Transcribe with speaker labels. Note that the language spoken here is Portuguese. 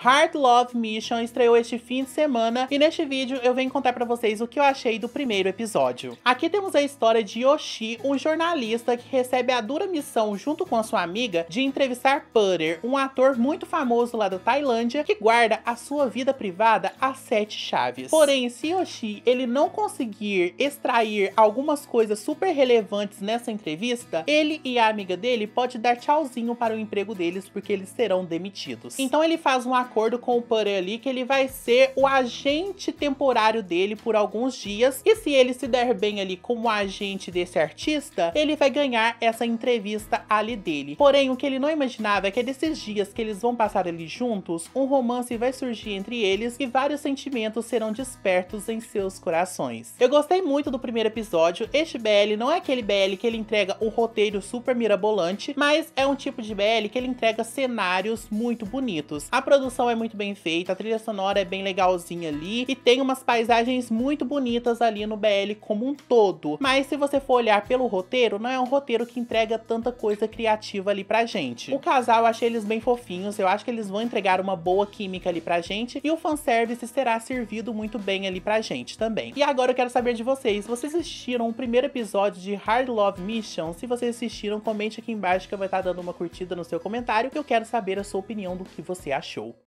Speaker 1: Hard Love Mission estreou este fim de semana e neste vídeo eu venho contar para vocês o que eu achei do primeiro episódio. Aqui temos a história de Yoshi, um jornalista que recebe a dura missão junto com a sua amiga de entrevistar Putter, um ator muito famoso lá da Tailândia que guarda a sua vida privada a sete chaves. Porém, se Yoshi ele não conseguir extrair algumas coisas super relevantes nessa entrevista, ele e a amiga dele pode dar tchauzinho para o emprego deles porque eles serão demitidos. Então ele faz um acordo com o Purdy ali que ele vai ser o agente temporário dele por alguns dias. E se ele se der bem ali como agente desse artista, ele vai ganhar essa entrevista ali dele. Porém, o que ele não imaginava é que desses dias que eles vão passar ali juntos, um romance vai surgir entre eles e vários sentimentos serão despertos em seus corações. Eu gostei muito do primeiro episódio. Este BL não é aquele BL que ele entrega um roteiro super mirabolante, mas é um tipo de BL que ele entrega cenários muito bonitos. A produção animação é muito bem feita, a trilha sonora é bem legalzinha ali e tem umas paisagens muito bonitas ali no BL como um todo. Mas se você for olhar pelo roteiro, não é um roteiro que entrega tanta coisa criativa ali pra gente. O casal, eu achei eles bem fofinhos, eu acho que eles vão entregar uma boa química ali pra gente e o fanservice será servido muito bem ali pra gente também. E agora eu quero saber de vocês, vocês assistiram o primeiro episódio de Hard Love Mission? Se vocês assistiram, comente aqui embaixo que eu vou estar dando uma curtida no seu comentário que eu quero saber a sua opinião do que você achou.